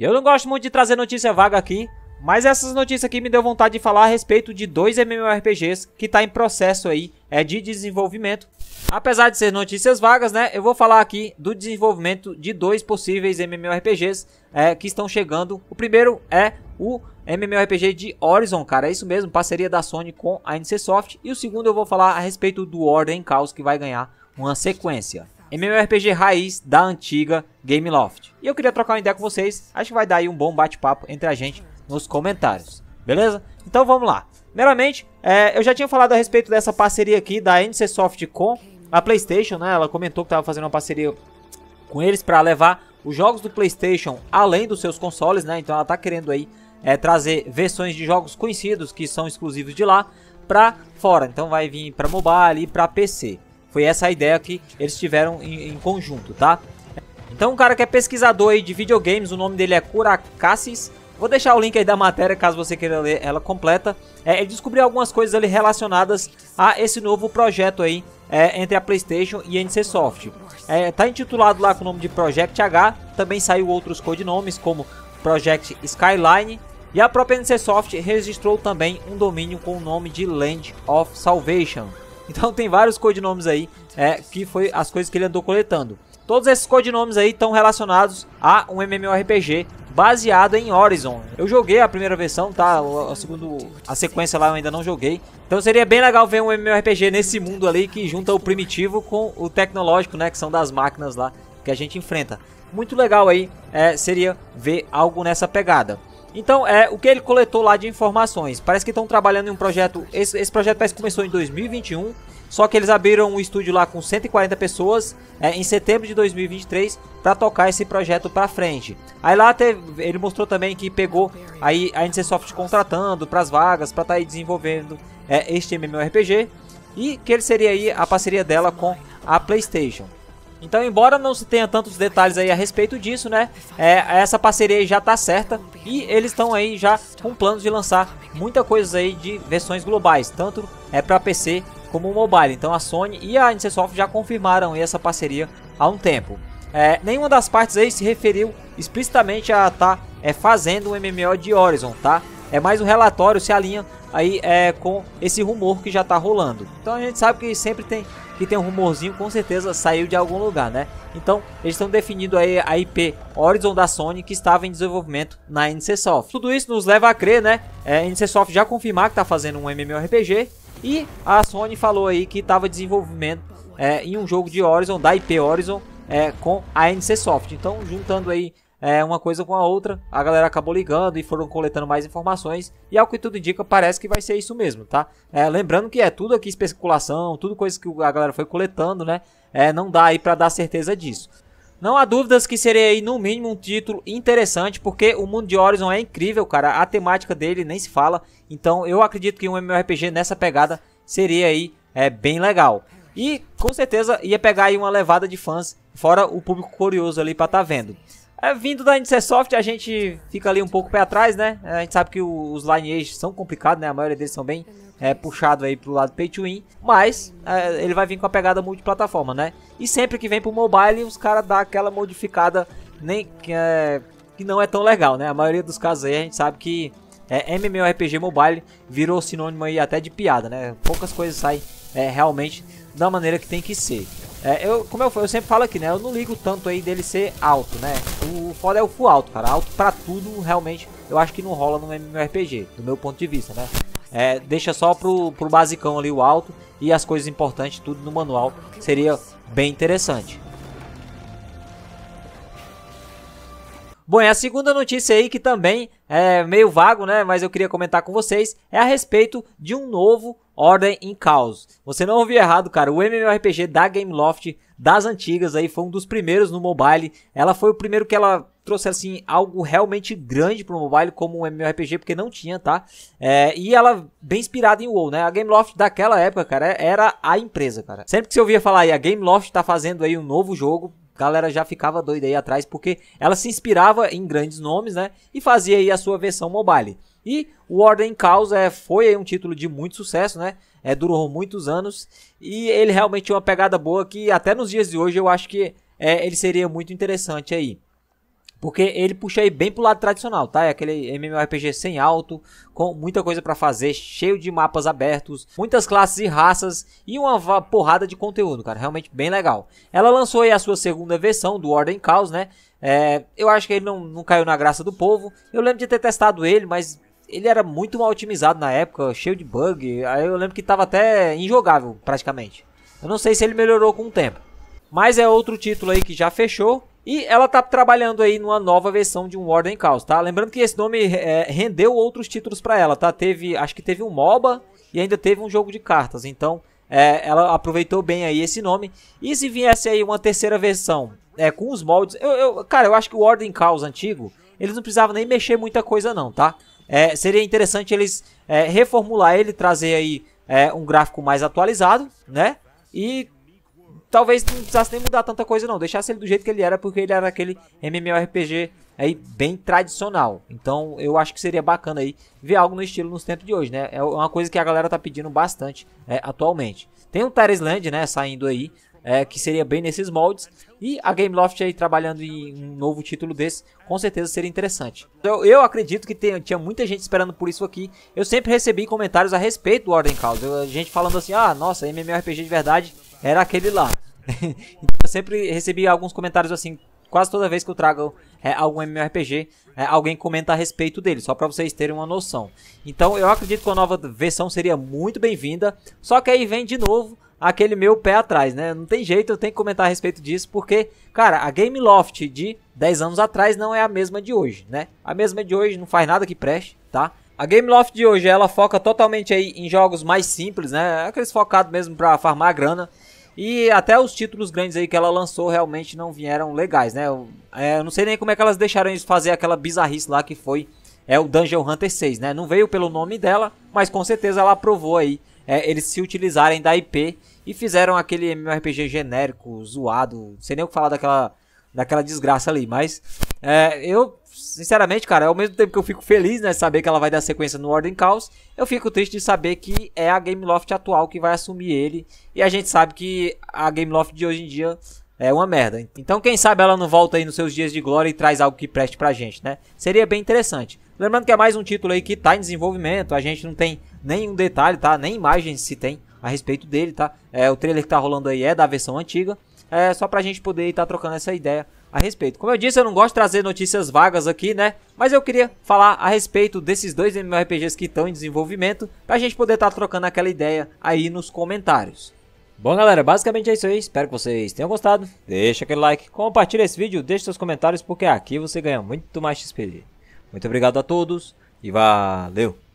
Eu não gosto muito de trazer notícia vaga aqui, mas essas notícias aqui me deu vontade de falar a respeito de dois MMORPGs que está em processo aí é, de desenvolvimento. Apesar de ser notícias vagas, né, eu vou falar aqui do desenvolvimento de dois possíveis MMORPGs é, que estão chegando. O primeiro é o MMORPG de Horizon, cara, é isso mesmo, parceria da Sony com a NCSoft. E o segundo eu vou falar a respeito do Order Chaos que vai ganhar uma sequência. MMORPG raiz da antiga Game Loft. E eu queria trocar uma ideia com vocês, acho que vai dar aí um bom bate-papo entre a gente nos comentários, beleza? Então vamos lá. Primeiramente, é, eu já tinha falado a respeito dessa parceria aqui da NC Soft com a PlayStation, né? Ela comentou que estava fazendo uma parceria com eles para levar os jogos do PlayStation além dos seus consoles, né? Então ela está querendo aí é, trazer versões de jogos conhecidos que são exclusivos de lá para fora. Então vai vir para mobile e para PC. Foi essa a ideia que eles tiveram em, em conjunto, tá? Então um cara que é pesquisador aí de videogames, o nome dele é Kurakasis. Vou deixar o link aí da matéria caso você queira ler ela completa. É, ele descobriu algumas coisas ali relacionadas a esse novo projeto aí é, entre a PlayStation e a NC Soft. É, tá intitulado lá com o nome de Project H. Também saiu outros codinomes como Project Skyline. E a própria NC Soft registrou também um domínio com o nome de Land of Salvation. Então tem vários codinomes aí é, que foi as coisas que ele andou coletando. Todos esses codinomes aí estão relacionados a um MMORPG baseado em Horizon. Eu joguei a primeira versão, tá? A, segundo, a sequência lá eu ainda não joguei. Então seria bem legal ver um MMORPG nesse mundo ali que junta o primitivo com o tecnológico, né? Que são das máquinas lá que a gente enfrenta. Muito legal aí é, seria ver algo nessa pegada. Então, é o que ele coletou lá de informações. Parece que estão trabalhando em um projeto. Esse, esse projeto parece que começou em 2021. Só que eles abriram um estúdio lá com 140 pessoas é, em setembro de 2023 para tocar esse projeto para frente. Aí lá teve, ele mostrou também que pegou aí a NC contratando para as vagas para estar tá aí desenvolvendo é, este MMORPG e que ele seria aí a parceria dela com a PlayStation. Então, embora não se tenha tantos detalhes aí a respeito disso, né? É, essa parceria já tá certa e eles estão aí já com planos de lançar muita coisa aí de versões globais, tanto é para PC como mobile. Então, a Sony e a Microsoft já confirmaram essa parceria há um tempo. É, nenhuma das partes aí se referiu explicitamente a tá é, fazendo um MMO de Horizon, tá? É mais um relatório se alinha aí é, com esse rumor que já tá rolando. Então a gente sabe que sempre tem que tem um rumorzinho, com certeza saiu de algum lugar, né? Então, eles estão definindo aí a IP Horizon da Sony, que estava em desenvolvimento na NCSoft. Tudo isso nos leva a crer, né? É, a NCSoft já confirmar que está fazendo um MMORPG, e a Sony falou aí que estava desenvolvimento é, em um jogo de Horizon, da IP Horizon, é, com a NCSoft. Então, juntando aí é, uma coisa com a outra. A galera acabou ligando e foram coletando mais informações. E ao que tudo indica, parece que vai ser isso mesmo, tá? É, lembrando que é tudo aqui especulação, tudo coisa que a galera foi coletando, né? É, não dá aí para dar certeza disso. Não há dúvidas que seria aí no mínimo um título interessante, porque o mundo de Horizon é incrível, cara. A temática dele nem se fala. Então eu acredito que um MMORPG nessa pegada seria aí é, bem legal. E com certeza ia pegar aí uma levada de fãs, fora o público curioso ali pra tá vendo. É, vindo da Soft, a gente fica ali um pouco pé atrás, né? A gente sabe que os lineages são complicados, né? A maioria deles são bem é, puxado aí pro lado pay to win, mas é, ele vai vir com a pegada multiplataforma, né? E sempre que vem pro mobile, os caras dão aquela modificada nem que, é, que não é tão legal, né? A maioria dos casos aí a gente sabe que é, MMORPG mobile virou sinônimo aí até de piada, né? Poucas coisas saem é, realmente da maneira que tem que ser. É, eu, como eu, eu, sempre falo aqui, né? Eu não ligo tanto aí dele ser alto, né? O foda é o full alto, cara. Alto pra tudo, realmente, eu acho que não rola no MMORPG, do meu ponto de vista, né? É, deixa só pro, pro basicão ali o alto e as coisas importantes, tudo no manual. Seria bem interessante. Bom, e é a segunda notícia aí que também é meio vago, né? Mas eu queria comentar com vocês é a respeito de um novo Ordem in Caos. Você não ouviu errado, cara. O MMORPG da Gameloft das antigas aí foi um dos primeiros no mobile. Ela foi o primeiro que ela trouxe assim algo realmente grande para o mobile como um MMORPG porque não tinha, tá? É, e ela bem inspirada em WoW, né? A Gameloft daquela época, cara, era a empresa, cara. Sempre que você ouvia falar aí, a Gameloft tá fazendo aí um novo jogo galera já ficava doida aí atrás, porque ela se inspirava em grandes nomes, né? E fazia aí a sua versão mobile. E o Ordem Caos é, foi um título de muito sucesso, né? É, durou muitos anos e ele realmente tinha uma pegada boa que até nos dias de hoje eu acho que é, ele seria muito interessante aí. Porque ele puxa aí bem pro lado tradicional, tá? É aquele MMORPG sem alto, com muita coisa para fazer, cheio de mapas abertos, muitas classes e raças e uma porrada de conteúdo, cara. Realmente bem legal. Ela lançou aí a sua segunda versão do Ordem Caos, né? É, eu acho que ele não, não caiu na graça do povo. Eu lembro de ter testado ele, mas ele era muito mal otimizado na época, cheio de bug. Aí eu lembro que tava até injogável, praticamente. Eu não sei se ele melhorou com o tempo. Mas é outro título aí que já fechou e ela tá trabalhando aí numa nova versão de um Warden Chaos, tá? Lembrando que esse nome é, rendeu outros títulos para ela, tá? Teve, acho que teve um MOBA e ainda teve um jogo de cartas. Então, é, ela aproveitou bem aí esse nome. E se viesse aí uma terceira versão é, com os moldes... Eu, eu, cara, eu acho que o Warden Chaos antigo, eles não precisavam nem mexer muita coisa não, tá? É, seria interessante eles é, reformular ele, trazer aí é, um gráfico mais atualizado, né? E talvez não precisasse nem mudar tanta coisa não. Deixasse ele do jeito que ele era, porque ele era aquele MMORPG aí bem tradicional. Então eu acho que seria bacana aí ver algo no estilo nos tempos de hoje, né? É uma coisa que a galera tá pedindo bastante é, atualmente. Tem o Terrace Land, né, saindo aí, é, que seria bem nesses moldes. E a Gameloft aí trabalhando em um novo título desse, com certeza seria interessante. Eu, eu acredito que tem, tinha muita gente esperando por isso aqui. Eu sempre recebi comentários a respeito do Ordem Cause. gente falando assim, ah, nossa, MMORPG de verdade era aquele lá. Então, eu sempre recebi alguns comentários assim, quase toda vez que eu trago é, algum MMORPG, é, alguém comenta a respeito dele, só para vocês terem uma noção. Então eu acredito que a nova versão seria muito bem-vinda, só que aí vem de novo aquele meu pé atrás, né? Não tem jeito, eu tenho que comentar a respeito disso, porque, cara, a Game Loft de 10 anos atrás não é a mesma de hoje, né? A mesma de hoje não faz nada que preste, tá? A Game Loft de hoje, ela foca totalmente aí em jogos mais simples, né? Aqueles focados mesmo para farmar grana. E até os títulos grandes aí que ela lançou realmente não vieram legais, né? Eu, é, eu não sei nem como é que elas deixaram de fazer aquela bizarrice lá que foi é o Dungeon Hunter 6, né? Não veio pelo nome dela, mas com certeza ela aprovou aí é, eles se utilizarem da IP e fizeram aquele MMORPG genérico, zoado, sem nem o que falar daquela daquela desgraça ali. Mas é, eu, sinceramente, cara, ao mesmo tempo que eu fico feliz, né, saber que ela vai dar sequência no Ordem Caos, eu fico triste de saber que é a Gameloft atual que vai assumir ele. E a gente sabe que a Gameloft de hoje em dia é uma merda. Então, quem sabe ela não volta aí nos seus dias de glória e traz algo que preste pra gente, né? Seria bem interessante. Lembrando que é mais um título aí que tá em desenvolvimento, a gente não tem nenhum detalhe, tá? Nem imagens se tem a respeito dele, tá? É, o trailer que tá rolando aí é da versão antiga é, só pra gente poder estar tá trocando essa ideia a respeito. Como eu disse, eu não gosto de trazer notícias vagas aqui, né? Mas eu queria falar a respeito desses dois MMORPGs que estão em desenvolvimento, pra gente poder estar tá trocando aquela ideia aí nos comentários. Bom galera, basicamente é isso aí, espero que vocês tenham gostado, deixa aquele like, compartilha esse vídeo, deixa seus comentários, porque aqui você ganha muito mais XP. Muito obrigado a todos e valeu!